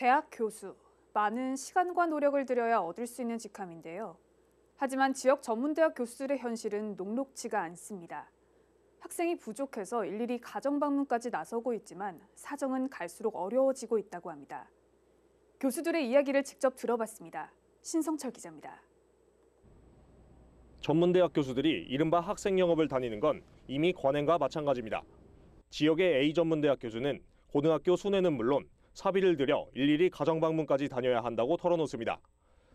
대학 교수, 많은 시간과 노력을 들여야 얻을 수 있는 직함인데요. 하지만 지역 전문대학 교수들의 현실은 녹록지가 않습니다. 학생이 부족해서 일일이 가정 방문까지 나서고 있지만 사정은 갈수록 어려워지고 있다고 합니다. 교수들의 이야기를 직접 들어봤습니다. 신성철 기자입니다. 전문대학 교수들이 이른바 학생 영업을 다니는 건 이미 관행과 마찬가지입니다. 지역의 A 전문대학 교수는 고등학교 수뇌는 물론 사비를 들여 일일이 가정 방문까지 다녀야 한다고 털어놓습니다.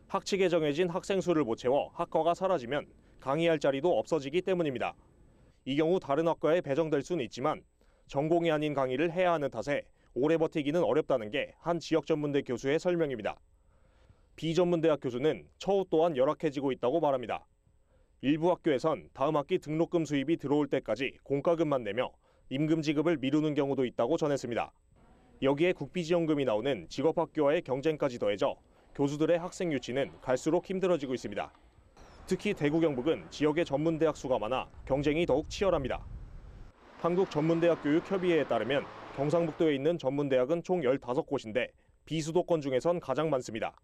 학칙에 정해진 학생 수를 못 채워 학과가 사라지면 강의할 자리도 없어지기 때문입니다. 이 경우 다른 학과에 배정될 수는 있지만 전공이 아닌 강의를 해야 하는 탓에 오래 버티기는 어렵다는 게 한 지역 전문대 교수의 설명입니다. 비전문대학 교수는 처우 또한 열악해지고 있다고 말합니다. 일부 학교에선 다음 학기 등록금 수입이 들어올 때까지 공과금만 내며 임금 지급을 미루는 경우도 있다고 전했습니다. 여기에 국비지원금이 나오는 직업학교와의 경쟁까지 더해져 교수들의 학생 유치는 갈수록 힘들어지고 있습니다. 특히 대구 경북은 지역의 전문대학 수가 많아 경쟁이 더욱 치열합니다. 한국전문대학교육협의회에 따르면 경상북도에 있는 전문대학은 총 15곳인데 비수도권 중에선 가장 많습니다.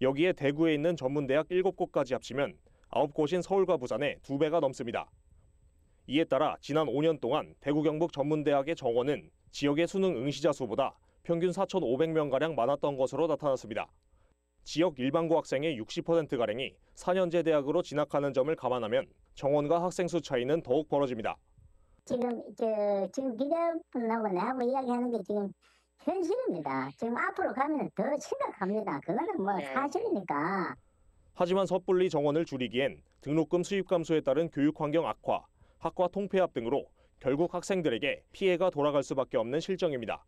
여기에 대구에 있는 전문대학 7곳까지 합치면 9곳인 서울과 부산의 2배가 넘습니다. 이에 따라 지난 5년 동안 대구 경북 전문대학의 정원은 지역의 수능 응시자 수보다 평균 4,500명가량 많았던 것으로 나타났습니다. 지역 일반고 학생의 60%가량이 4년제 대학으로 진학하는 점을 감안하면 정원과 학생 수 차이는 더욱 벌어집니다. 지금 그, 지금 네가 하고 내하고 이야기하는 게 지금 현실입니다. 지금 앞으로 가면 더 심각합니다. 그거는 뭐 네. 사실이니까. 하지만 섣불리 정원을 줄이기엔 등록금 수입 감소에 따른 교육 환경 악화, 학과 통폐합 등으로 결국 학생들에게 피해가 돌아갈 수밖에 없는 실정입니다.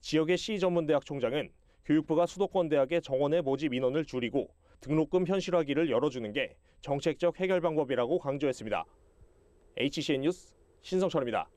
지역의 시 전문대학 총장은 교육부가 수도권 대학의 정원의 모집 인원을 줄이고 등록금 현실화 길을 열어주는 게 정책적 해결 방법이라고 강조했습니다. HCN 뉴스 신성철입니다.